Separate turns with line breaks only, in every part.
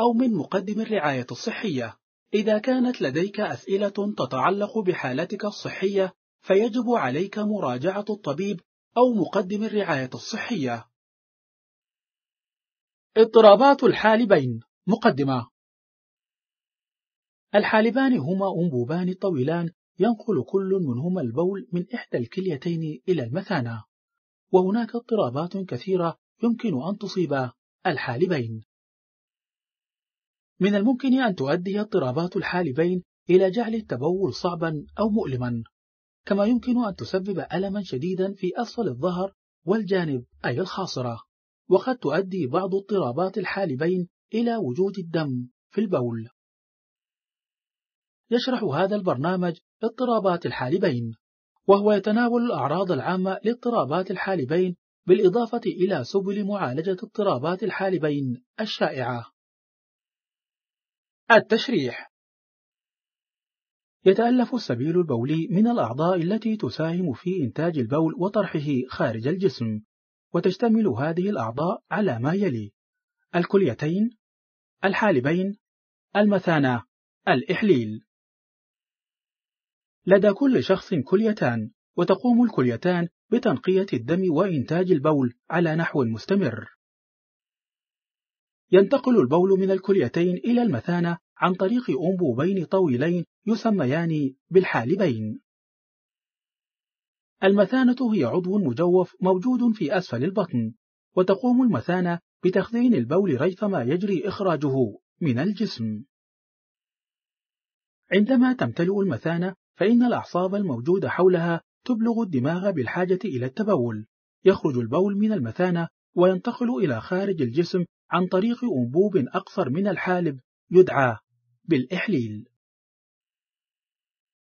أو من مقدم الرعاية الصحية. إذا كانت لديك أسئلة تتعلق بحالتك الصحية، فيجب عليك مراجعة الطبيب أو مقدم الرعاية الصحية. اضطرابات الحالبين مقدمة الحالبان هما أنبوبان طويلان ينقل كل منهما البول من إحدى الكليتين إلى المثانة، وهناك اضطرابات كثيرة يمكن أن تصيب الحالبين. من الممكن أن تؤدي اضطرابات الحالبين إلى جعل التبول صعبا أو مؤلما كما يمكن أن تسبب ألما شديدا في أسفل الظهر والجانب أي الخاصرة وقد تؤدي بعض اضطرابات الحالبين إلى وجود الدم في البول يشرح هذا البرنامج اضطرابات الحالبين وهو يتناول الأعراض العامة لاضطرابات الحالبين بالإضافة إلى سبل معالجة اضطرابات الحالبين الشائعة التشريح يتألف السبيل البولي من الأعضاء التي تساهم في إنتاج البول وطرحه خارج الجسم وتشتمل هذه الأعضاء على ما يلي الكليتين الحالبين المثانة الإحليل لدى كل شخص كليتان وتقوم الكليتان بتنقية الدم وإنتاج البول على نحو مستمر ينتقل البول من الكليتين إلى المثانة عن طريق أنبوبين طويلين يسميان بالحالبين المثانة هي عضو مجوف موجود في أسفل البطن وتقوم المثانة بتخزين البول ريثما يجري إخراجه من الجسم عندما تمتلئ المثانة فإن الأعصاب الموجودة حولها تبلغ الدماغ بالحاجة إلى التبول يخرج البول من المثانة وينتقل إلى خارج الجسم عن طريق أنبوب أقصر من الحالب يدعى بالإحليل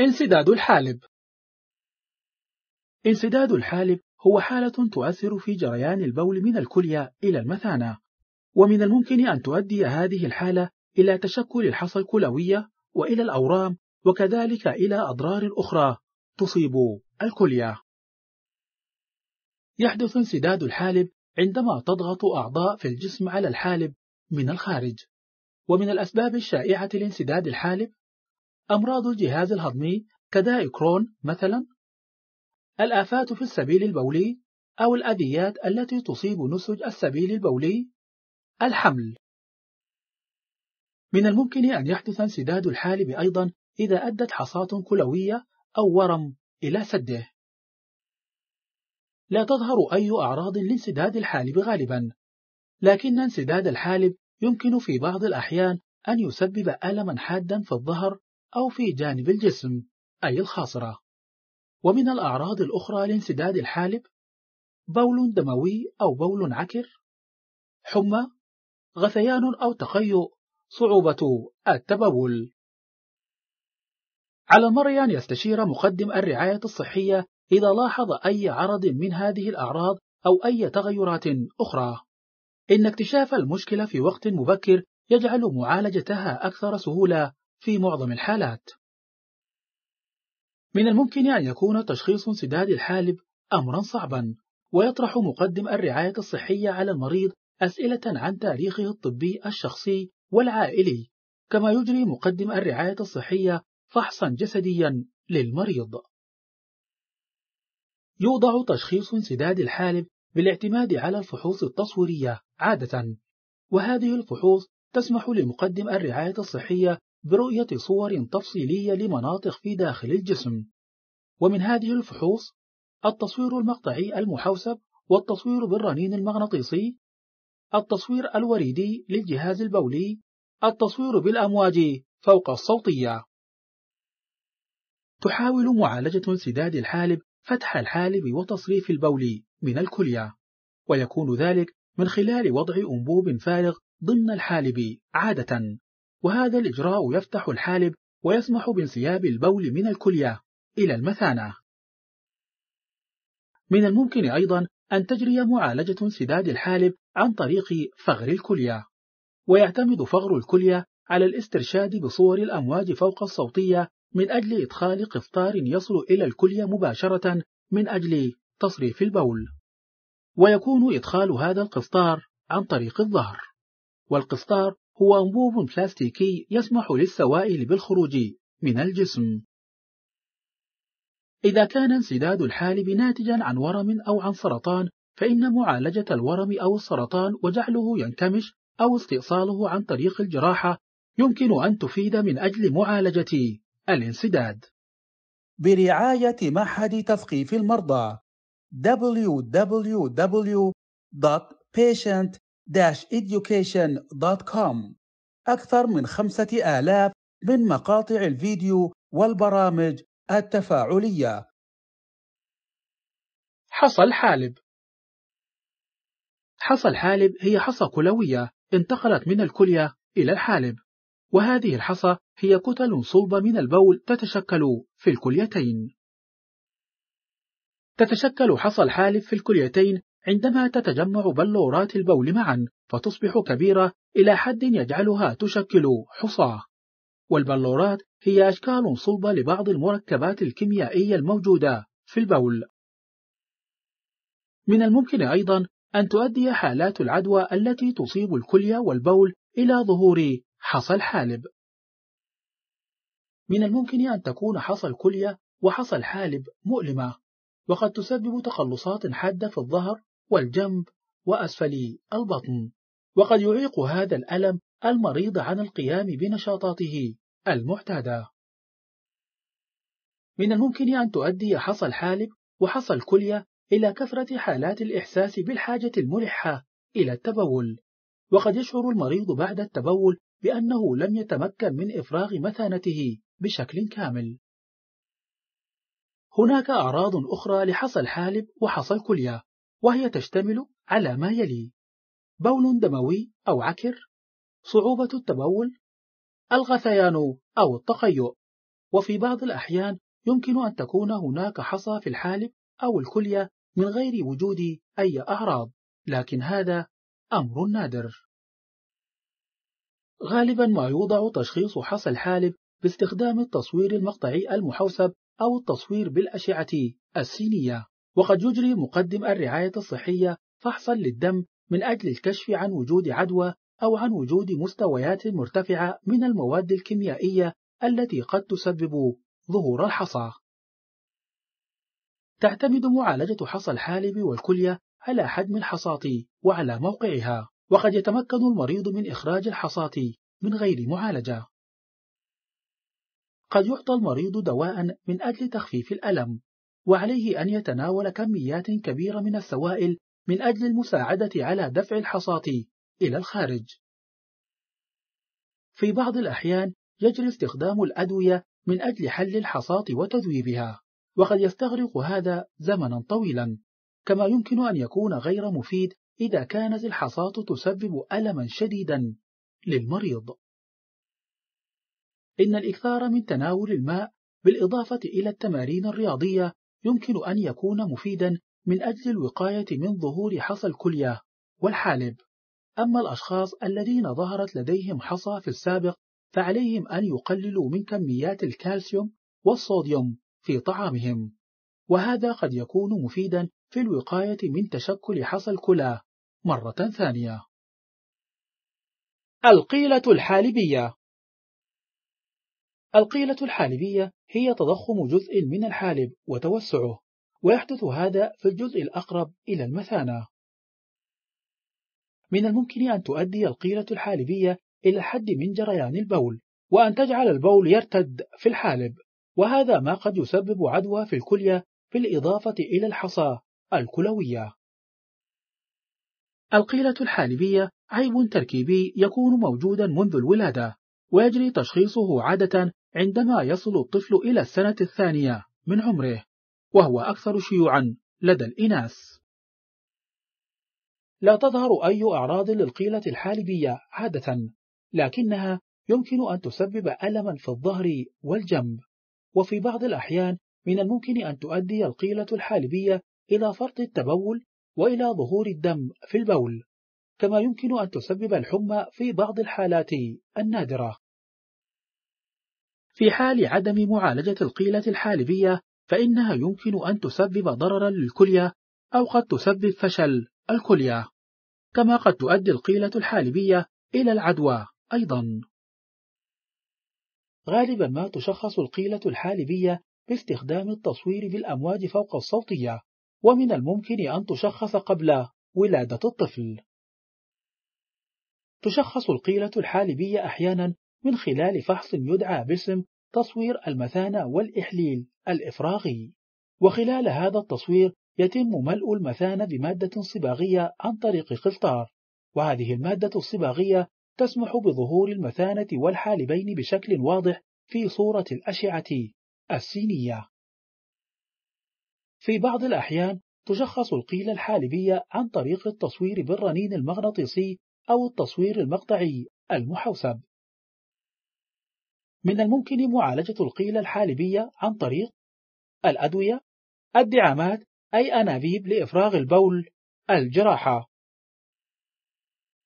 انسداد الحالب انسداد الحالب هو حالة تؤثر في جريان البول من الكلية إلى المثانة ومن الممكن أن تؤدي هذه الحالة إلى تشكل الحصى الكلوية وإلى الأورام وكذلك إلى أضرار أخرى تصيب الكلية يحدث انسداد الحالب عندما تضغط أعضاء في الجسم على الحالب من الخارج ومن الأسباب الشائعة لانسداد الحالب أمراض الجهاز الهضمي كداء كرون مثلا الآفات في السبيل البولي أو الأذيات التي تصيب نسج السبيل البولي الحمل من الممكن أن يحدث انسداد الحالب أيضا إذا أدت حصاة كلوية أو ورم إلى سده لا تظهر أي أعراض لانسداد الحالب غالبا لكن انسداد الحالب يمكن في بعض الأحيان أن يسبب ألما حادا في الظهر أو في جانب الجسم أي الخاصرة ومن الأعراض الأخرى لانسداد الحالب بول دموي أو بول عكر حمى غثيان أو تقيؤ صعوبة التبول على المرء أن يستشير مقدم الرعاية الصحية إذا لاحظ أي عرض من هذه الأعراض أو أي تغيرات أخرى. إن اكتشاف المشكلة في وقت مبكر يجعل معالجتها أكثر سهولة في معظم الحالات. من الممكن أن يكون تشخيص انسداد الحالب أمرًا صعبًا، ويطرح مقدم الرعاية الصحية على المريض أسئلة عن تاريخه الطبي الشخصي والعائلي، كما يجري مقدم الرعاية الصحية فحصًا جسديًا للمريض. يوضع تشخيص انسداد الحالب بالاعتماد على الفحوص التصويرية عادة وهذه الفحوص تسمح لمقدم الرعاية الصحية برؤية صور تفصيلية لمناطق في داخل الجسم ومن هذه الفحوص التصوير المقطعي المحوسب والتصوير بالرنين المغناطيسي التصوير الوريدي للجهاز البولي التصوير بالأمواج فوق الصوتية تحاول معالجة انسداد الحالب فتح الحالب وتصريف البول من الكلية ويكون ذلك من خلال وضع أنبوب فارغ ضمن الحالب عادة وهذا الإجراء يفتح الحالب ويسمح بانسياب البول من الكلية إلى المثانة من الممكن أيضا أن تجري معالجة انسداد الحالب عن طريق فغر الكلية ويعتمد فغر الكلية على الاسترشاد بصور الأمواج فوق الصوتية من أجل إدخال قفطار يصل إلى الكلية مباشرة من أجل تصريف البول ويكون إدخال هذا القفطار عن طريق الظهر والقفطار هو أنبوب بلاستيكي يسمح للسوائل بالخروج من الجسم إذا كان انسداد الحالب ناتجا عن ورم أو عن سرطان فإن معالجة الورم أو السرطان وجعله ينكمش أو استئصاله عن طريق الجراحة يمكن أن تفيد من أجل معالجة الانسداد برعاية معهد تثقيف المرضى www.patient-education.com أكثر من خمسة آلاف من مقاطع الفيديو والبرامج التفاعلية حصى حالب حصى الحالب هي حصى كلوية انتقلت من الكلية إلى الحالب وهذه الحصى هي كتل صلبة من البول تتشكل في الكليتين تتشكل حصى الحالف في الكليتين عندما تتجمع بلورات البول معا فتصبح كبيرة إلى حد يجعلها تشكل حصى والبلورات هي أشكال صلبة لبعض المركبات الكيميائية الموجودة في البول من الممكن أيضا أن تؤدي حالات العدوى التي تصيب الكلية والبول إلى ظهور حصى الحالب من الممكن أن تكون حصى الكلية وحصى الحالب مؤلمة وقد تسبب تقلصات حادة في الظهر والجنب وأسفل البطن وقد يعيق هذا الألم المريض عن القيام بنشاطاته المعتادة من الممكن أن تؤدي حصى الحالب وحصى الكلية إلى كثرة حالات الإحساس بالحاجة الملحة إلى التبول وقد يشعر المريض بعد التبول بأنه لم يتمكن من إفراغ مثانته بشكل كامل هناك أعراض أخرى لحصى الحالب وحصى الكلية وهي تشتمل على ما يلي بول دموي أو عكر صعوبة التبول الغثيان أو التقيؤ وفي بعض الأحيان يمكن أن تكون هناك حصى في الحالب أو الكلية من غير وجود أي أعراض لكن هذا أمر نادر غالبا ما يوضع تشخيص حصى الحالب باستخدام التصوير المقطعي المحوسب أو التصوير بالأشعة السينية وقد يجري مقدم الرعاية الصحية فحصا للدم من أجل الكشف عن وجود عدوى أو عن وجود مستويات مرتفعة من المواد الكيميائية التي قد تسبب ظهور الحصى. تعتمد معالجة حصى الحالب والكلية على حجم الحصاة وعلى موقعها، وقد يتمكن المريض من إخراج الحصاة من غير معالجة قد يعطى المريض دواء من أجل تخفيف الألم وعليه أن يتناول كميات كبيرة من السوائل من أجل المساعدة على دفع الحصاة إلى الخارج في بعض الأحيان يجري استخدام الأدوية من أجل حل الحصاة وتذويبها وقد يستغرق هذا زمنا طويلا كما يمكن أن يكون غير مفيد إذا كانت الحصاة تسبب ألما شديدا للمريض إن الإكثار من تناول الماء بالإضافة إلى التمارين الرياضية يمكن أن يكون مفيدا من أجل الوقاية من ظهور حصى الكلية والحالب أما الأشخاص الذين ظهرت لديهم حصى في السابق فعليهم أن يقللوا من كميات الكالسيوم والصوديوم في طعامهم وهذا قد يكون مفيدا في الوقاية من تشكل حصى الكلى مرة ثانية القيلة الحالبية القيلة الحالبية هي تضخم جزء من الحالب وتوسعه ويحدث هذا في الجزء الأقرب إلى المثانة من الممكن أن تؤدي القيلة الحالبية إلى حد من جريان البول وأن تجعل البول يرتد في الحالب وهذا ما قد يسبب عدوى في الكلية بالإضافة إلى الحصى الكلوية القيلة الحالبية عيب تركيبي يكون موجودا منذ الولادة ويجري تشخيصه عادة عندما يصل الطفل إلى السنة الثانية من عمره وهو أكثر شيوعا لدى الإناث لا تظهر أي أعراض للقيلة الحالبية عادة لكنها يمكن أن تسبب ألما في الظهر والجنب وفي بعض الأحيان من الممكن أن تؤدي القيلة الحالبية إلى فرط التبول وإلى ظهور الدم في البول كما يمكن أن تسبب الحمى في بعض الحالات النادرة في حال عدم معالجة القيلة الحالبية فإنها يمكن أن تسبب ضررا للكلية أو قد تسبب فشل الكلية كما قد تؤدي القيلة الحالبية إلى العدوى أيضا غالبا ما تشخص القيلة الحالبية باستخدام التصوير بالأمواج فوق الصوتية ومن الممكن أن تشخص قبل ولادة الطفل تشخص القيلة الحالبية أحيانا من خلال فحص يدعى باسم تصوير المثانة والإحليل الإفراغي وخلال هذا التصوير يتم ملء المثانة بمادة صباغية عن طريق قلطار، وهذه المادة الصباغية تسمح بظهور المثانة والحالبين بشكل واضح في صورة الأشعة السينية في بعض الأحيان تشخص القيلة الحالبية عن طريق التصوير بالرنين المغناطيسي أو التصوير المقطعي المحوسب. من الممكن معالجة القيلة الحالبية عن طريق الأدوية، الدعامات أي أنابيب لإفراغ البول، الجراحة.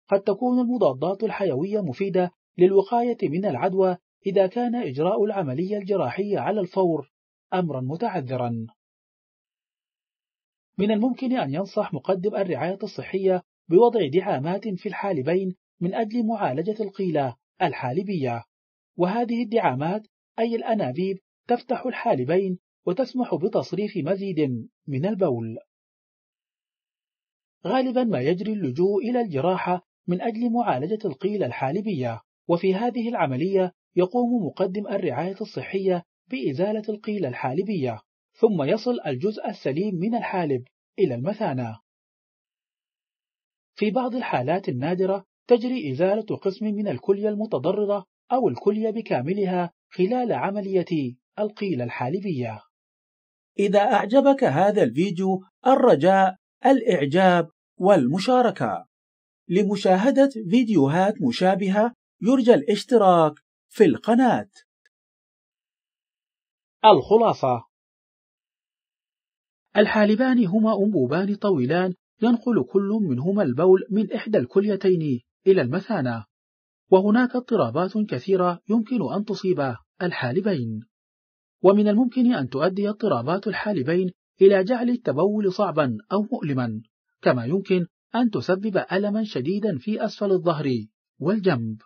قد تكون المضادات الحيوية مفيدة للوقاية من العدوى إذا كان إجراء العملية الجراحية على الفور أمرا متعذرا من الممكن أن ينصح مقدم الرعاية الصحية بوضع دعامات في الحالبين من أجل معالجة القيلة الحالبية وهذه الدعامات أي الأنابيب تفتح الحالبين وتسمح بتصريف مزيد من البول غالبا ما يجري اللجوء إلى الجراحة من أجل معالجة القيلة الحالبية وفي هذه العملية يقوم مقدم الرعاية الصحية بإزالة القيلة الحالبية ثم يصل الجزء السليم من الحالب إلى المثانة في بعض الحالات النادرة تجري إزالة قسم من الكلية المتضررة أو الكلية بكاملها خلال عملية القيلة الحالبية إذا أعجبك هذا الفيديو الرجاء الإعجاب والمشاركة لمشاهدة فيديوهات مشابهة يرجى الاشتراك في القناة الخلاصة الحالبان هما أنبوبان طويلان ينقل كل منهما البول من إحدى الكليتين إلى المثانة وهناك اضطرابات كثيرة يمكن أن تصيب الحالبين ومن الممكن أن تؤدي اضطرابات الحالبين إلى جعل التبول صعبا أو مؤلما كما يمكن أن تسبب ألما شديدا في أسفل الظهر والجنب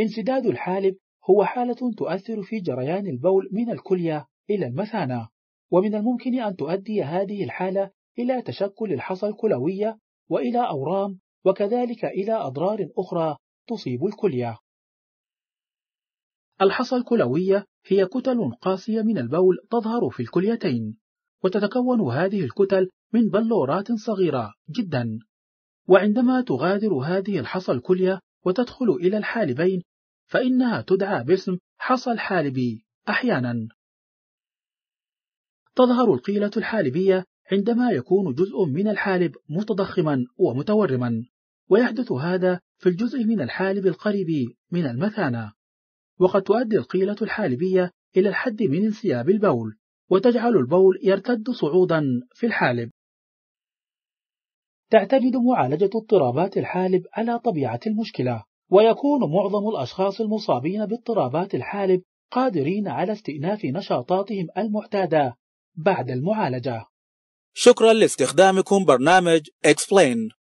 انسداد الحالب هو حالة تؤثر في جريان البول من الكلية إلى المثانة ومن الممكن أن تؤدي هذه الحالة إلى تشكل الحصى الكلوية وإلى أورام وكذلك إلى أضرار أخرى تصيب الكلية الحصى الكلوية هي كتل قاسية من البول تظهر في الكليتين وتتكون هذه الكتل من بلورات صغيرة جدا وعندما تغادر هذه الحصى الكلية وتدخل إلى الحالبين فإنها تدعى باسم حصى الحالبي أحيانا تظهر القيلة الحالبية عندما يكون جزء من الحالب متضخما ومتورما ويحدث هذا في الجزء من الحالب القريب من المثانة وقد تؤدي القيلة الحالبية إلى الحد من انسياب البول وتجعل البول يرتد صعودا في الحالب تعتمد معالجة اضطرابات الحالب على طبيعة المشكلة ويكون معظم الأشخاص المصابين باضطرابات الحالب قادرين على استئناف نشاطاتهم المعتادة بعد المعالجة شكرا لاستخدامكم برنامج Explain